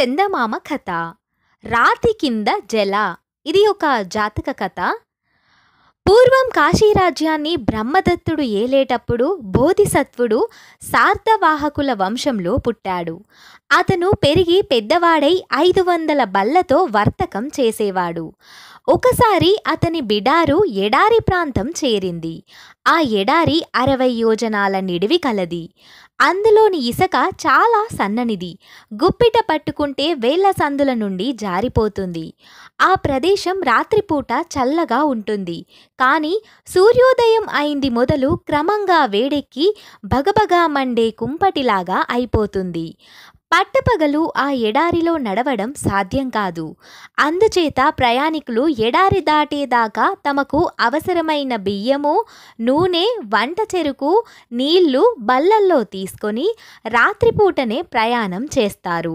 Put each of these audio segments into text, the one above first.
చందమామ కథ రాతి కింద జల ఇది ఒక జాతక కథ పూర్వం కాశీరాజ్యాన్ని బ్రహ్మదత్తుడు ఏలేటప్పుడు బోధిసత్వుడు సార్థవాహకుల వంశంలో పుట్టాడు అతను పెరిగి పెద్దవాడై ఐదు వందల బల్లతో వర్తకం చేసేవాడు ఒకసారి అతని బిడారు ఎడారి ప్రాంతం చేరింది ఆ ఎడారి అరవై యోజనాల నిడివి కలది అందులోని ఇసక చాలా సన్ననిది గుప్పిట పట్టుకుంటే వేళ్ల సందుల నుండి జారిపోతుంది ఆ ప్రదేశం రాత్రిపూట చల్లగా ఉంటుంది కానీ సూర్యోదయం అయింది మొదలు క్రమంగా వేడెక్కి భగభగా మండే కుంపటిలాగా అయిపోతుంది పట్టపగలు ఆ ఎడారిలో నడవడం సాధ్యం కాదు అందుచేత ప్రయాణికులు ఎడారి దాటేదాకా తమకు అవసరమైన బియ్యము నూనె వంట చెరుకు నీళ్లు బల్లల్లో తీసుకొని రాత్రిపూటనే ప్రయాణం చేస్తారు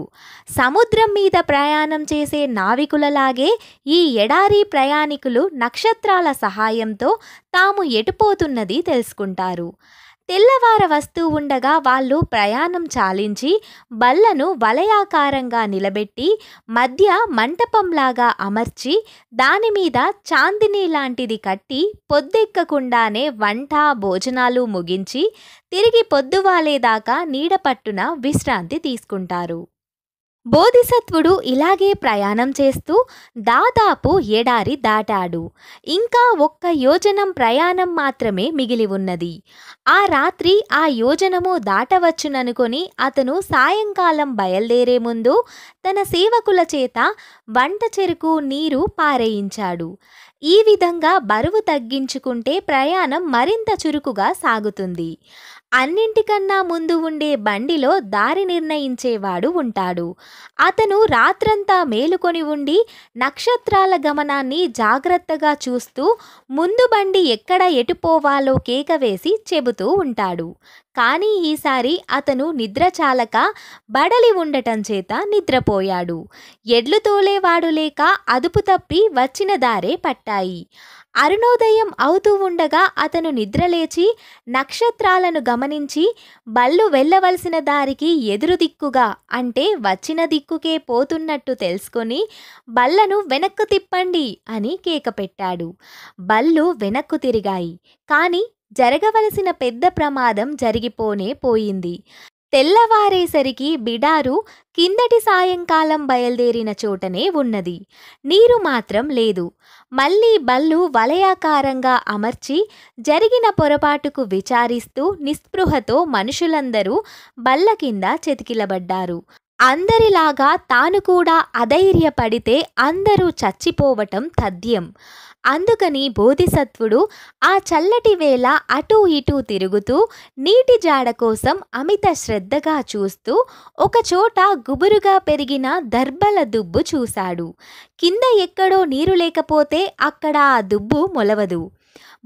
సముద్రం మీద ప్రయాణం చేసే నావికులలాగే ఈ ఎడారి ప్రయాణికులు నక్షత్రాల సహాయంతో తాము ఎటుపోతున్నది తెలుసుకుంటారు తెల్లవార వస్తూ ఉండగా వాళ్ళు ప్రయాణం చాలించి బల్లను వలయాకారంగా నిలబెట్టి మధ్య మంటపంలాగా అమర్చి దానిమీద చాందిని లాంటిది కట్టి పొద్దెక్కకుండానే వంట భోజనాలు ముగించి తిరిగి పొద్దువాలేదాకా నీడపట్టున విశ్రాంతి తీసుకుంటారు బోధిసత్వుడు ఇలాగే ప్రయాణం చేస్తూ దాదాపు ఎడారి దాటాడు ఇంకా ఒక్క యోజనం ప్రయాణం మాత్రమే మిగిలి ఉన్నది ఆ రాత్రి ఆ యోజనము దాటవచ్చుననుకొని అతను సాయంకాలం బయలుదేరే ముందు తన సేవకుల చేత వంట చెరుకు నీరు పారేయించాడు ఈ విధంగా బరువు తగ్గించుకుంటే ప్రయాణం మరింత చురుకుగా సాగుతుంది అన్నింటికన్నా ముందు ఉండే బండిలో దారి నిర్ణయించేవాడు ఉంటాడు అతను రాత్రంతా మేలుకొని ఉండి నక్షత్రాల గమనాన్ని జాగ్రత్తగా చూస్తూ ముందు బండి ఎక్కడ ఎటుపోవాలో కేక వేసి చెబుతూ ఉంటాడు కానీ ఈసారి అతను నిద్ర చాలక బడలి ఉండటం చేత నిద్రపోయాడు ఎడ్లు తోలేవాడు లేక అదుపు తప్పి వచ్చిన దారే పట్టాయి అరుణోదయం అవుతూ ఉండగా అతను నిద్రలేచి నక్షత్రాలను గమనించి బళ్ళు వెళ్ళవలసిన దారికి ఎదురు దిక్కుగా అంటే వచ్చిన దిక్కుకే పోతున్నట్టు తెలుసుకొని బళ్ళను వెనక్కు తిప్పండి అని కేక పెట్టాడు బళ్ళు వెనక్కు తిరిగాయి కానీ జరగవలసిన పెద్ద ప్రమాదం జరిగిపోనే పోయింది తెల్లవారేసరికి బిడారు కిందటి సాయంకాలం బయలుదేరిన చోటనే ఉన్నది నీరు మాత్రం లేదు మళ్ళీ బల్లు వలయాకారంగా అమర్చి జరిగిన పొరపాటుకు విచారిస్తూ నిస్పృహతో మనుషులందరూ బల్ల కింద చెతికిలబడ్డారు అందరిలాగా తాను కూడా అధైర్యపడితే అందరూ చచ్చిపోవటం తథ్యం అందుకని బోధిసత్వుడు ఆ చల్లటి వేళ అటూ ఇటూ తిరుగుతూ నీటి జాడ కోసం అమిత శ్రద్ధగా చూస్తూ ఒకచోట గుబురుగా పెరిగిన దర్బల దుబ్బు చూశాడు కింద ఎక్కడో నీరు లేకపోతే అక్కడ ఆ దుబ్బు మొలవదు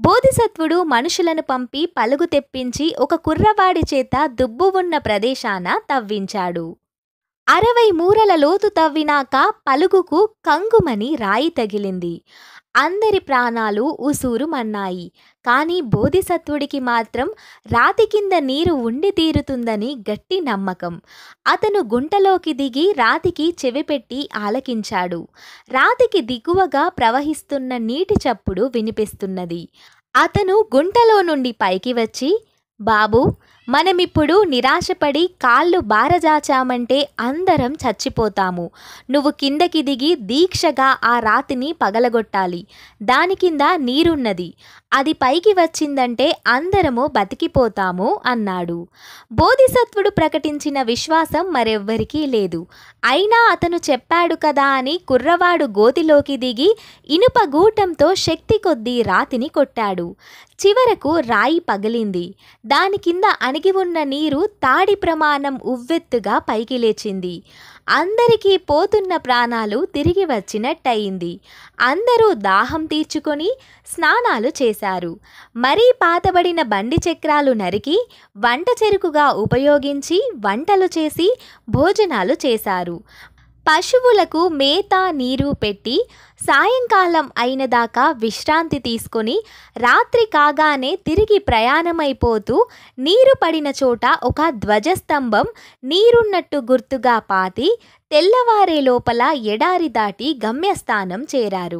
బోధిసత్వుడు మనుషులను పంపి పలుగు తెప్పించి ఒక కుర్రవాడి చేత దుబ్బు ఉన్న ప్రదేశాన తవ్వించాడు అరవై మూరల లోతు తవ్వినాక పలుగుకు కంగుమని రాయి తగిలింది అందరి ప్రాణాలు మన్నాయి కానీ బోధిసత్వుడికి మాత్రం రాతి కింద నీరు ఉండి తీరుతుందని గట్టి నమ్మకం అతను గుంటలోకి దిగి రాతికి చెవిపెట్టి ఆలకించాడు రాతికి దిగువగా ప్రవహిస్తున్న నీటి చప్పుడు వినిపిస్తున్నది అతను గుంటలో నుండి పైకి వచ్చి బాబు మనమిప్పుడు నిరాశపడి కాళ్ళు బారజాచామంటే అందరం చచ్చిపోతాము నువ్వు కిందకి దిగి దీక్షగా ఆ రాతిని పగలగొట్టాలి దాని కింద నీరున్నది అది పైకి వచ్చిందంటే అందరము బతికిపోతాము అన్నాడు బోధిసత్వుడు ప్రకటించిన విశ్వాసం మరెవ్వరికీ లేదు అయినా అతను చెప్పాడు కదా అని కుర్రవాడు గోతిలోకి దిగి ఇనుప గూటంతో శక్తి కొద్దీ రాతిని కొట్టాడు చివరకు రాయి పగిలింది దాని కింద అణిగి ఉన్న నీరు తాడి ప్రమాణం ఉవ్వెత్తుగా పైకి లేచింది అందరికీ పోతున్న ప్రాణాలు తిరిగి వచ్చినట్టయింది అందరూ దాహం తీర్చుకొని స్నానాలు చేశారు మరీ పాతబడిన బండి చక్రాలు నరికి వంట చెరుకుగా ఉపయోగించి వంటలు చేసి భోజనాలు చేశారు పశువులకు మేత నీరు పెట్టి సాయంకాలం అయినదాకా విశ్రాంతి తీసుకొని రాత్రి కాగానే తిరిగి ప్రయాణమైపోతూ నీరు పడిన చోట ఒక ధ్వజస్తంభం నీరున్నట్టు గుర్తుగా పాతి తెల్లవారే లోపల ఎడారి దాటి గమ్యస్థానం చేరారు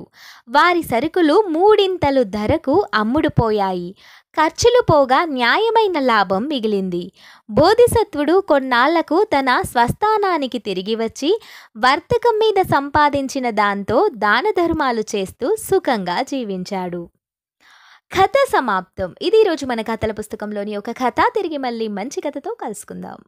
వారి సరుకులు మూడింతలు ధరకు అమ్ముడుపోయాయి ఖర్చులు పోగా న్యాయమైన లాభం మిగిలింది బోధిసత్వుడు కొన్నాళ్లకు తన స్వస్థానానికి తిరిగి వచ్చి వర్తకం మీద సంపాదించిన దాంతో దాన ధర్మాలు చేస్తూ సుఖంగా జీవించాడు కథ సమాప్తం ఇది ఈరోజు మన కథల పుస్తకంలోని ఒక కథ తిరిగి మళ్ళీ మంచి కథతో కలుసుకుందాం